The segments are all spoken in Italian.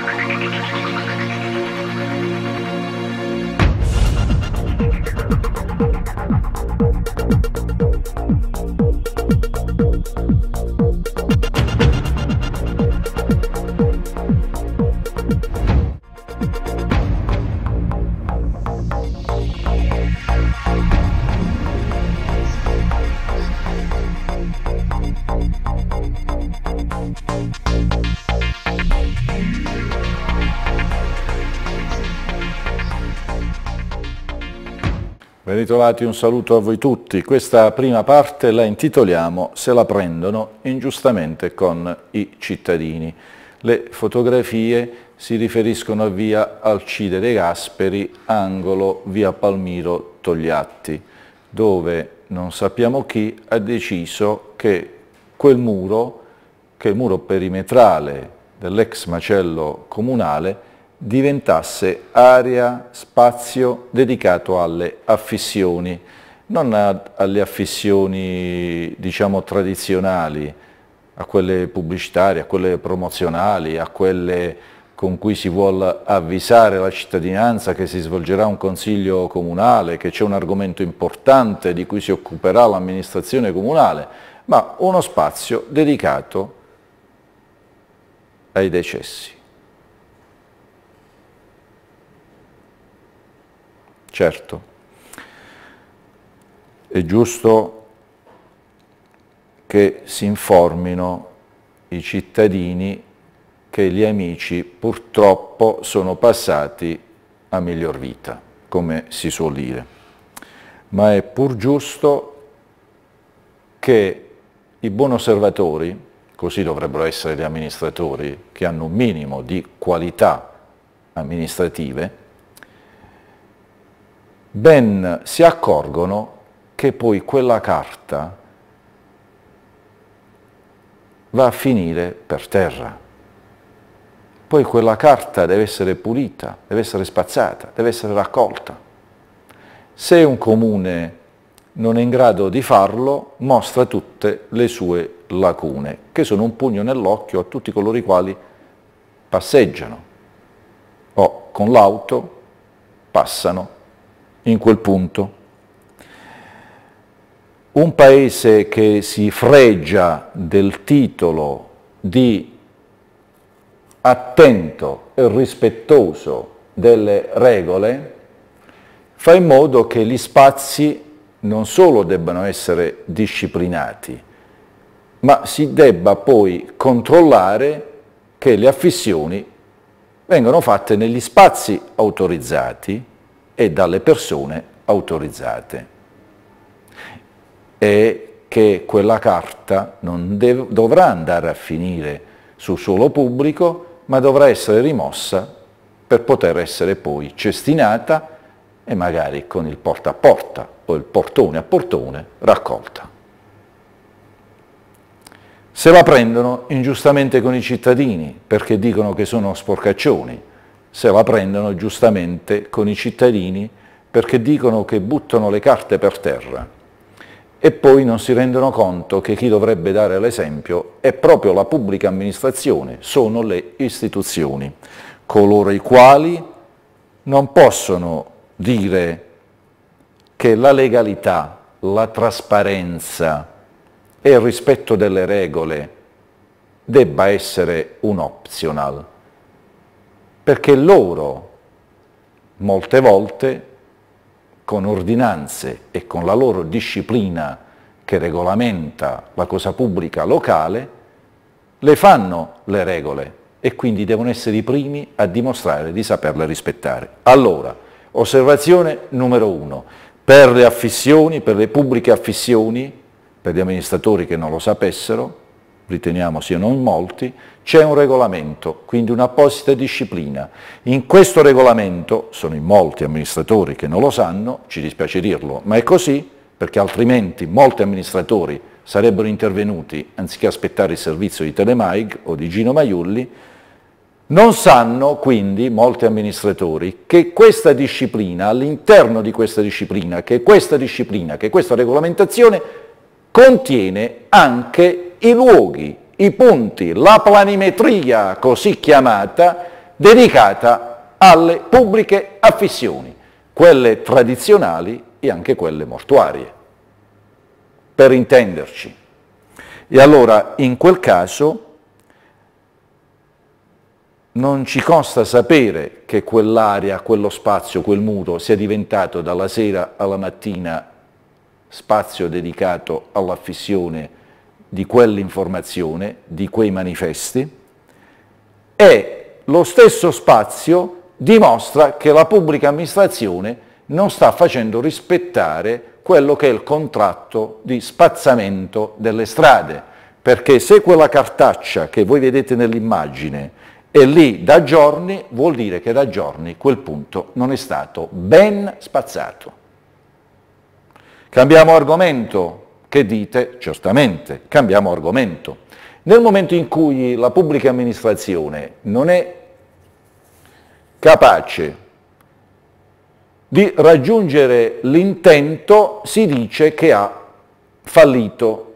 Thank you. Ben ritrovati, un saluto a voi tutti. Questa prima parte la intitoliamo Se la prendono ingiustamente con i cittadini. Le fotografie si riferiscono a via Alcide De Gasperi, angolo via Palmiro Togliatti, dove non sappiamo chi ha deciso che quel muro che il muro perimetrale dell'ex macello comunale diventasse area, spazio dedicato alle affissioni, non a, alle affissioni diciamo tradizionali, a quelle pubblicitarie, a quelle promozionali, a quelle con cui si vuole avvisare la cittadinanza che si svolgerà un consiglio comunale, che c'è un argomento importante di cui si occuperà l'amministrazione comunale, ma uno spazio dedicato ai decessi. Certo, è giusto che si informino i cittadini che gli amici purtroppo sono passati a miglior vita, come si suol dire. Ma è pur giusto che i buoni osservatori così dovrebbero essere gli amministratori, che hanno un minimo di qualità amministrative, ben si accorgono che poi quella carta va a finire per terra. Poi quella carta deve essere pulita, deve essere spazzata, deve essere raccolta. Se un comune non è in grado di farlo, mostra tutte le sue lacune, che sono un pugno nell'occhio a tutti coloro i quali passeggiano o con l'auto passano in quel punto. Un paese che si fregia del titolo di attento e rispettoso delle regole, fa in modo che gli spazi non solo debbano essere disciplinati, ma si debba poi controllare che le affissioni vengano fatte negli spazi autorizzati e dalle persone autorizzate e che quella carta non dovrà andare a finire sul suolo pubblico ma dovrà essere rimossa per poter essere poi cestinata e magari con il porta a porta o il portone a portone raccolta. Se la prendono ingiustamente con i cittadini, perché dicono che sono sporcaccioni, se la prendono giustamente con i cittadini perché dicono che buttano le carte per terra e poi non si rendono conto che chi dovrebbe dare l'esempio è proprio la pubblica amministrazione, sono le istituzioni, coloro i quali non possono dire che la legalità, la trasparenza, e il rispetto delle regole debba essere un optional, perché loro molte volte con ordinanze e con la loro disciplina che regolamenta la cosa pubblica locale, le fanno le regole e quindi devono essere i primi a dimostrare di saperle rispettare. Allora, osservazione numero uno, per le affissioni, per le pubbliche affissioni, per gli amministratori che non lo sapessero, riteniamo siano in molti, c'è un regolamento, quindi un'apposita disciplina. In questo regolamento, sono in molti amministratori che non lo sanno, ci dispiace dirlo, ma è così perché altrimenti molti amministratori sarebbero intervenuti, anziché aspettare il servizio di Telemaig o di Gino Maiulli, non sanno quindi molti amministratori che questa disciplina, all'interno di questa disciplina, che questa disciplina, che questa regolamentazione contiene anche i luoghi, i punti, la planimetria così chiamata, dedicata alle pubbliche affissioni, quelle tradizionali e anche quelle mortuarie, per intenderci. E allora in quel caso non ci costa sapere che quell'area, quello spazio, quel muro sia diventato dalla sera alla mattina spazio dedicato all'affissione di quell'informazione, di quei manifesti, e lo stesso spazio dimostra che la pubblica amministrazione non sta facendo rispettare quello che è il contratto di spazzamento delle strade, perché se quella cartaccia che voi vedete nell'immagine è lì da giorni, vuol dire che da giorni quel punto non è stato ben spazzato. Cambiamo argomento, che dite certamente, cambiamo argomento. Nel momento in cui la pubblica amministrazione non è capace di raggiungere l'intento si dice che ha fallito,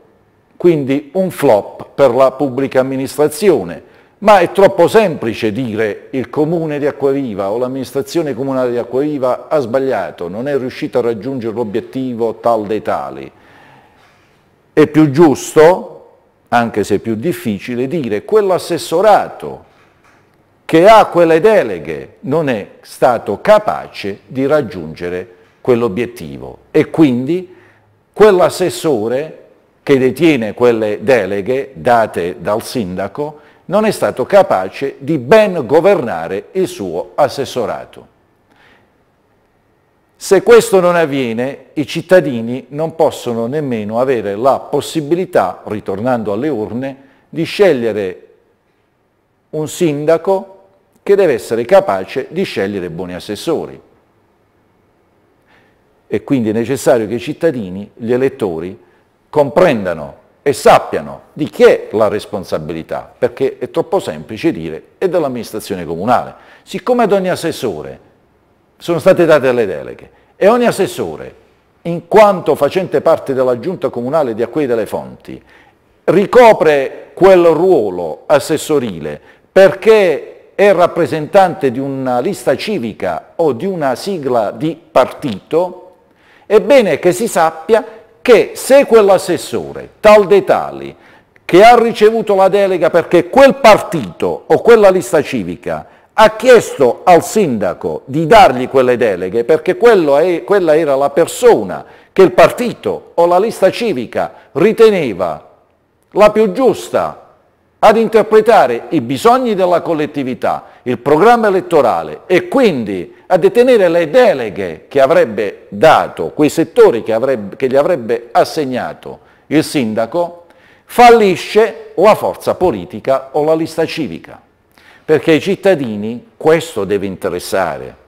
quindi un flop per la pubblica amministrazione. Ma è troppo semplice dire il comune di Acquaviva o l'amministrazione comunale di Acquaviva ha sbagliato, non è riuscito a raggiungere l'obiettivo tal dei tali. È più giusto, anche se più difficile, dire quell'assessorato che ha quelle deleghe non è stato capace di raggiungere quell'obiettivo e quindi quell'assessore che detiene quelle deleghe date dal sindaco non è stato capace di ben governare il suo assessorato. Se questo non avviene, i cittadini non possono nemmeno avere la possibilità, ritornando alle urne, di scegliere un sindaco che deve essere capace di scegliere buoni assessori. E quindi è necessario che i cittadini, gli elettori, comprendano e sappiano di chi è la responsabilità, perché è troppo semplice dire è dell'amministrazione comunale. Siccome ad ogni assessore sono state date le deleghe e ogni assessore, in quanto facente parte della giunta comunale di Acquei delle Fonti, ricopre quel ruolo assessorile perché è rappresentante di una lista civica o di una sigla di partito, è bene che si sappia che se quell'assessore, tal dei tali, che ha ricevuto la delega perché quel partito o quella lista civica ha chiesto al sindaco di dargli quelle deleghe perché è, quella era la persona che il partito o la lista civica riteneva la più giusta ad interpretare i bisogni della collettività, il programma elettorale e quindi a detenere le deleghe che avrebbe dato, quei settori che, avrebbe, che gli avrebbe assegnato il sindaco, fallisce la forza politica o la lista civica. Perché ai cittadini questo deve interessare.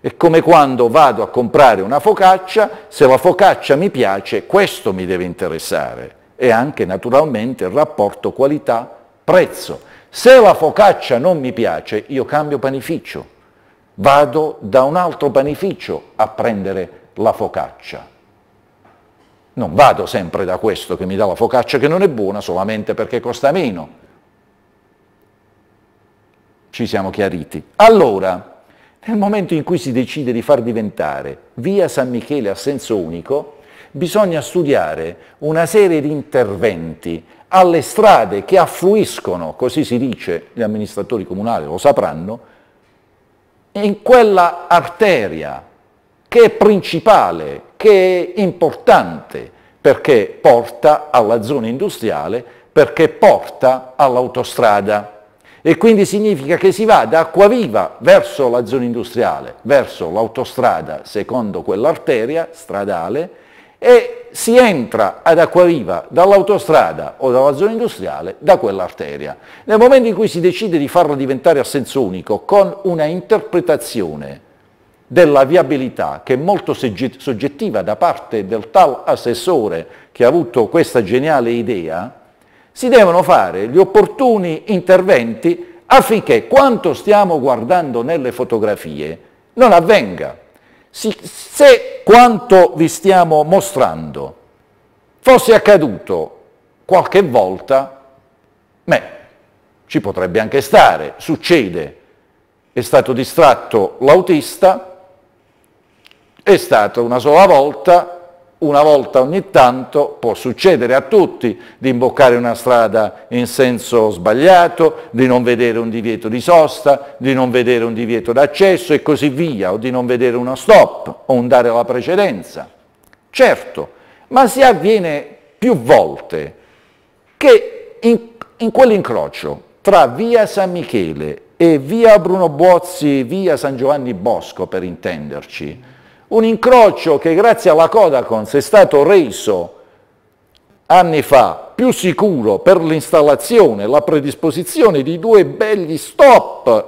È come quando vado a comprare una focaccia, se la focaccia mi piace, questo mi deve interessare. E anche naturalmente il rapporto qualità-prezzo. Se la focaccia non mi piace, io cambio panificio vado da un altro panificio a prendere la focaccia. Non vado sempre da questo che mi dà la focaccia che non è buona solamente perché costa meno. Ci siamo chiariti. Allora, nel momento in cui si decide di far diventare via San Michele a senso unico, bisogna studiare una serie di interventi alle strade che affluiscono, così si dice, gli amministratori comunali lo sapranno, in quella arteria che è principale, che è importante, perché porta alla zona industriale, perché porta all'autostrada. E quindi significa che si va da Acquaviva verso la zona industriale, verso l'autostrada secondo quell'arteria stradale, e si entra ad Acquaviva dall'autostrada o dalla zona industriale da quell'arteria. Nel momento in cui si decide di farla diventare a senso unico con una interpretazione della viabilità che è molto soggettiva da parte del tal assessore che ha avuto questa geniale idea, si devono fare gli opportuni interventi affinché quanto stiamo guardando nelle fotografie non avvenga se quanto vi stiamo mostrando fosse accaduto qualche volta, beh, ci potrebbe anche stare, succede, è stato distratto l'autista, è stata una sola volta, una volta ogni tanto può succedere a tutti di imboccare una strada in senso sbagliato, di non vedere un divieto di sosta, di non vedere un divieto d'accesso e così via, o di non vedere uno stop o un dare la precedenza. Certo, ma si avviene più volte che in, in quell'incrocio tra via San Michele e via Bruno Bozzi, via San Giovanni Bosco per intenderci, un incrocio che grazie alla Codacons è stato reso anni fa più sicuro per l'installazione e la predisposizione di due belli stop,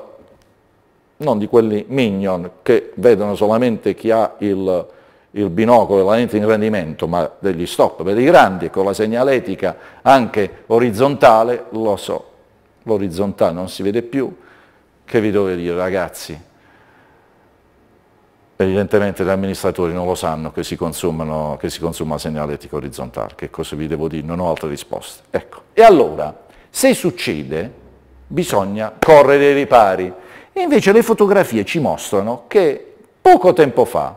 non di quelli minion che vedono solamente chi ha il, il binocolo e la lente in rendimento, ma degli stop per i grandi e con la segnaletica anche orizzontale, lo so, l'orizzontale non si vede più, che vi devo dire ragazzi, evidentemente gli amministratori non lo sanno che si, che si consuma segnaletica orizzontale, che cosa vi devo dire, non ho altre risposte. Ecco. E allora, se succede, bisogna correre ai ripari. E invece le fotografie ci mostrano che poco tempo fa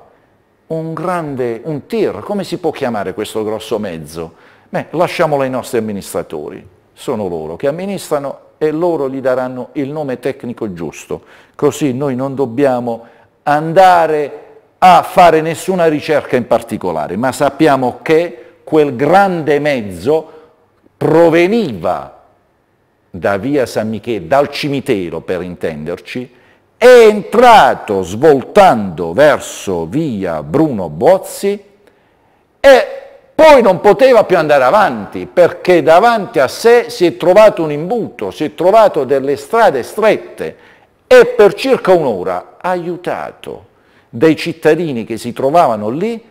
un grande, un tir, come si può chiamare questo grosso mezzo? Beh, lasciamolo ai nostri amministratori, sono loro che amministrano e loro gli daranno il nome tecnico giusto, così noi non dobbiamo andare a fare nessuna ricerca in particolare, ma sappiamo che quel grande mezzo proveniva da via San Michele, dal cimitero per intenderci, è entrato svoltando verso via Bruno Bozzi e poi non poteva più andare avanti perché davanti a sé si è trovato un imbuto, si è trovato delle strade strette, e per circa un'ora aiutato dai cittadini che si trovavano lì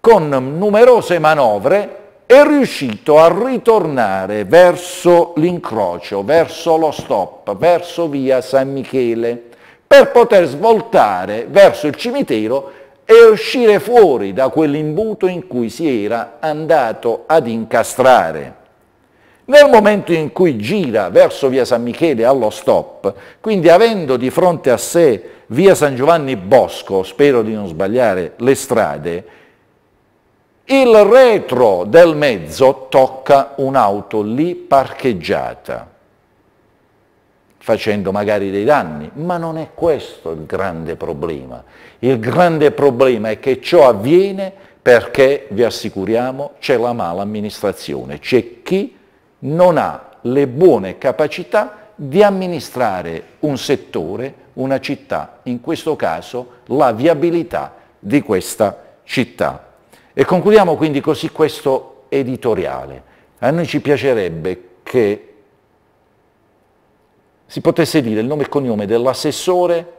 con numerose manovre è riuscito a ritornare verso l'incrocio, verso lo stop, verso via San Michele, per poter svoltare verso il cimitero e uscire fuori da quell'imbuto in cui si era andato ad incastrare. Nel momento in cui gira verso via San Michele allo stop, quindi avendo di fronte a sé via San Giovanni Bosco, spero di non sbagliare, le strade, il retro del mezzo tocca un'auto lì parcheggiata, facendo magari dei danni, ma non è questo il grande problema. Il grande problema è che ciò avviene perché, vi assicuriamo, c'è la mala amministrazione, c'è chi non ha le buone capacità di amministrare un settore, una città, in questo caso la viabilità di questa città. E concludiamo quindi così questo editoriale. A noi ci piacerebbe che si potesse dire il nome e cognome dell'assessore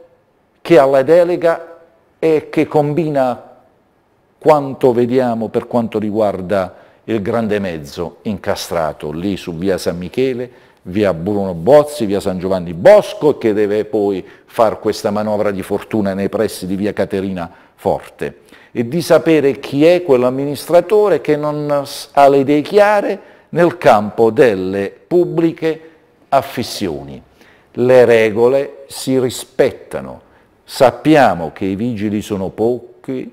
che ha la delega e che combina quanto vediamo per quanto riguarda il grande mezzo incastrato lì su via San Michele, via Bruno Bozzi, via San Giovanni Bosco che deve poi fare questa manovra di fortuna nei pressi di via Caterina Forte e di sapere chi è quell'amministratore che non ha le idee chiare nel campo delle pubbliche affissioni. Le regole si rispettano, sappiamo che i vigili sono pochi,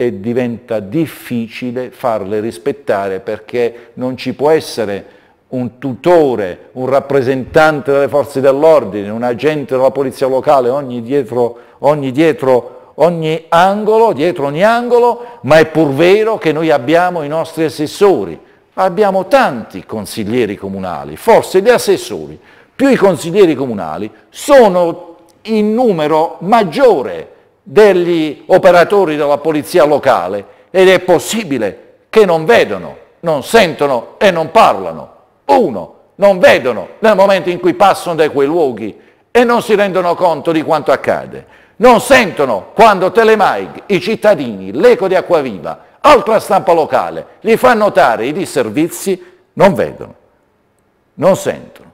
e diventa difficile farle rispettare perché non ci può essere un tutore, un rappresentante delle forze dell'ordine, un agente della polizia locale, ogni dietro, ogni dietro ogni angolo, dietro ogni angolo, ma è pur vero che noi abbiamo i nostri assessori, abbiamo tanti consiglieri comunali, forse gli assessori più i consiglieri comunali sono in numero maggiore degli operatori della polizia locale ed è possibile che non vedono, non sentono e non parlano. Uno, non vedono nel momento in cui passano da quei luoghi e non si rendono conto di quanto accade. Non sentono quando Telemaig, i cittadini, l'eco di Acquaviva, altra stampa locale, gli fa notare i disservizi, non vedono, non sentono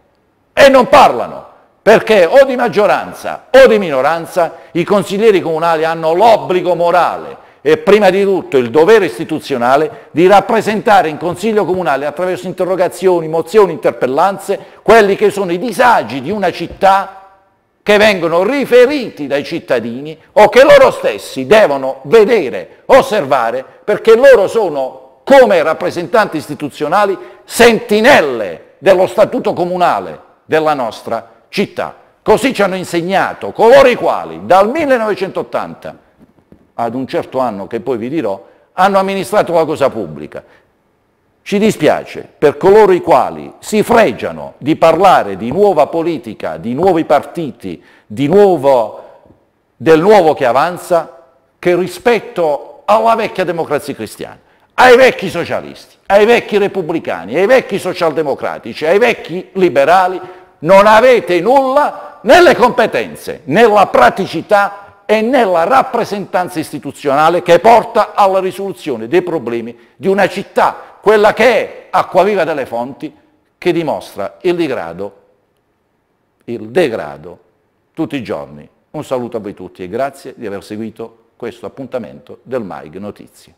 e non parlano perché o di maggioranza o di minoranza i consiglieri comunali hanno l'obbligo morale e prima di tutto il dovere istituzionale di rappresentare in Consiglio Comunale attraverso interrogazioni, mozioni, interpellanze, quelli che sono i disagi di una città che vengono riferiti dai cittadini o che loro stessi devono vedere, osservare, perché loro sono, come rappresentanti istituzionali, sentinelle dello statuto comunale della nostra città città. Così ci hanno insegnato coloro i quali dal 1980 ad un certo anno che poi vi dirò, hanno amministrato la cosa pubblica. Ci dispiace per coloro i quali si fregiano di parlare di nuova politica, di nuovi partiti, di nuovo, del nuovo che avanza, che rispetto alla vecchia democrazia cristiana, ai vecchi socialisti, ai vecchi repubblicani, ai vecchi socialdemocratici, ai vecchi liberali, non avete nulla nelle competenze, nella praticità e nella rappresentanza istituzionale che porta alla risoluzione dei problemi di una città, quella che è acqua viva delle Fonti, che dimostra il degrado, il degrado tutti i giorni. Un saluto a voi tutti e grazie di aver seguito questo appuntamento del MAIG Notizie.